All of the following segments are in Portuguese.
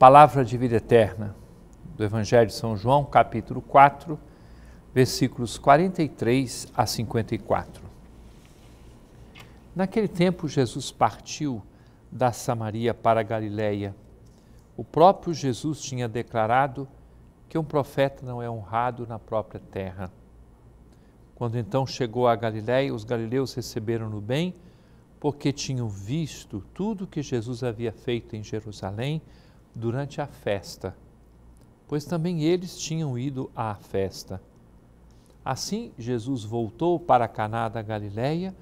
Palavra de vida eterna do Evangelho de São João, capítulo 4, versículos 43 a 54. Naquele tempo Jesus partiu da Samaria para a Galiléia. O próprio Jesus tinha declarado que um profeta não é honrado na própria terra. Quando então chegou à Galiléia, os galileus receberam-no bem, porque tinham visto tudo que Jesus havia feito em Jerusalém durante a festa, pois também eles tinham ido à festa. Assim, Jesus voltou para Caná da Galileia,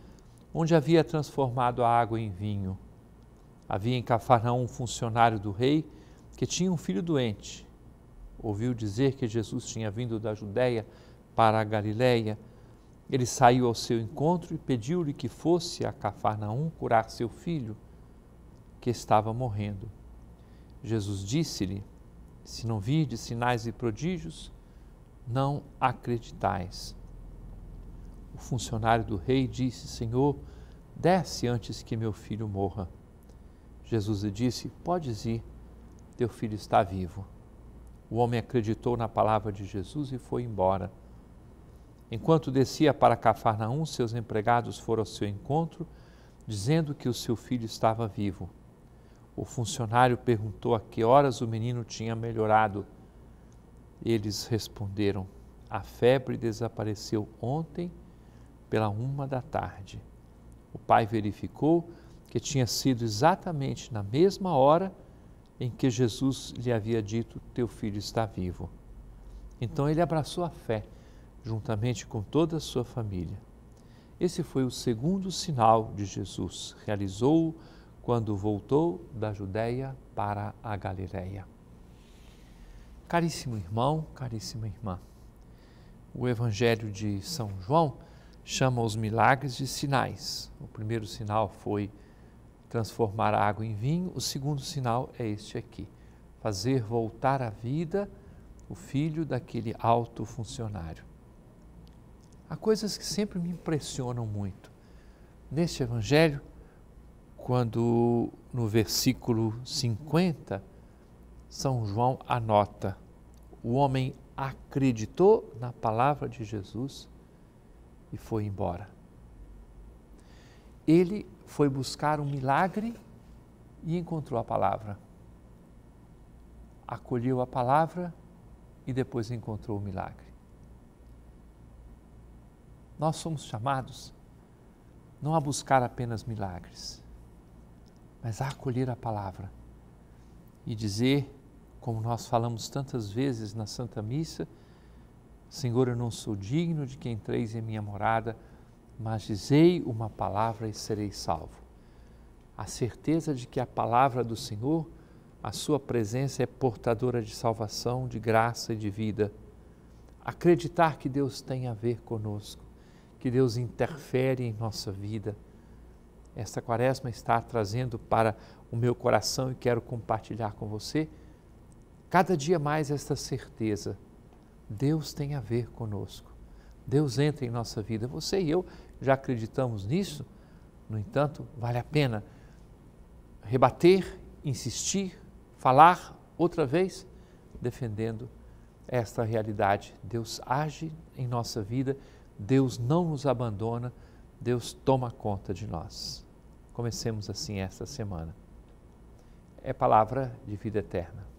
onde havia transformado a água em vinho. Havia em Cafarnaum um funcionário do rei que tinha um filho doente. Ouviu dizer que Jesus tinha vindo da Judéia para a Galileia. Ele saiu ao seu encontro e pediu-lhe que fosse a Cafarnaum curar seu filho, que estava morrendo. Jesus disse-lhe: Se não virdes sinais e prodígios, não acreditais. O funcionário do rei disse: Senhor, desce antes que meu filho morra. Jesus lhe disse: Podes ir, teu filho está vivo. O homem acreditou na palavra de Jesus e foi embora. Enquanto descia para Cafarnaum, seus empregados foram ao seu encontro, dizendo que o seu filho estava vivo. O funcionário perguntou a que horas o menino tinha melhorado. Eles responderam: A febre desapareceu ontem pela uma da tarde. O pai verificou que tinha sido exatamente na mesma hora em que Jesus lhe havia dito: Teu filho está vivo. Então ele abraçou a fé, juntamente com toda a sua família. Esse foi o segundo sinal de Jesus. Realizou-o quando voltou da Judéia para a Galiléia. Caríssimo irmão, caríssima irmã, o Evangelho de São João chama os milagres de sinais. O primeiro sinal foi transformar a água em vinho, o segundo sinal é este aqui: fazer voltar à vida o filho daquele alto funcionário. Há coisas que sempre me impressionam muito. Neste Evangelho, quando no versículo 50, São João anota: o homem acreditou na palavra de Jesus e foi embora. Ele foi buscar um milagre e encontrou a palavra. Acolheu a palavra e depois encontrou o milagre. Nós somos chamados não a buscar apenas milagres, mas a acolher a palavra e dizer, como nós falamos tantas vezes na Santa Missa, Senhor, eu não sou digno de que entreis em minha morada, mas dizei uma palavra e serei salvo. A certeza de que a palavra do Senhor, a sua presença é portadora de salvação, de graça e de vida. Acreditar que Deus tem a ver conosco, que Deus interfere em nossa vida esta quaresma está trazendo para o meu coração e quero compartilhar com você, cada dia mais esta certeza. Deus tem a ver conosco. Deus entra em nossa vida. Você e eu já acreditamos nisso, no entanto, vale a pena rebater, insistir, falar outra vez, defendendo esta realidade. Deus age em nossa vida, Deus não nos abandona. Deus toma conta de nós. Comecemos assim esta semana. É palavra de vida eterna.